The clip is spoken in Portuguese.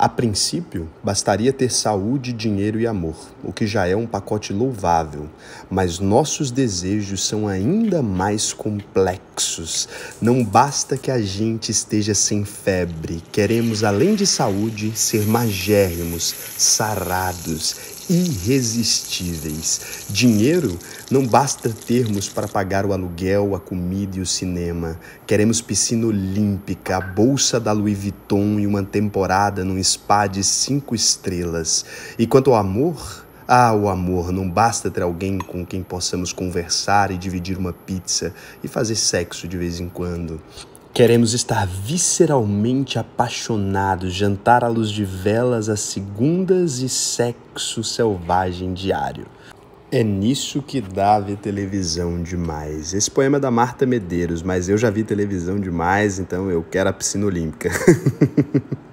A princípio, bastaria ter saúde, dinheiro e amor, o que já é um pacote louvável, mas nossos desejos são ainda mais complexos. Não basta que a gente esteja sem febre, queremos, além de saúde, ser magérrimos, sarados, irresistíveis. Dinheiro não basta termos para pagar o aluguel, a comida e o cinema. Queremos piscina olímpica, a bolsa da Louis Vuitton e uma temporada no spa de cinco estrelas. E quanto ao amor, ah, o amor, não basta ter alguém com quem possamos conversar e dividir uma pizza e fazer sexo de vez em quando. Queremos estar visceralmente apaixonados, jantar à luz de velas às segundas e sexo selvagem diário. É nisso que dá ver televisão demais. Esse poema é da Marta Medeiros, mas eu já vi televisão demais, então eu quero a piscina olímpica.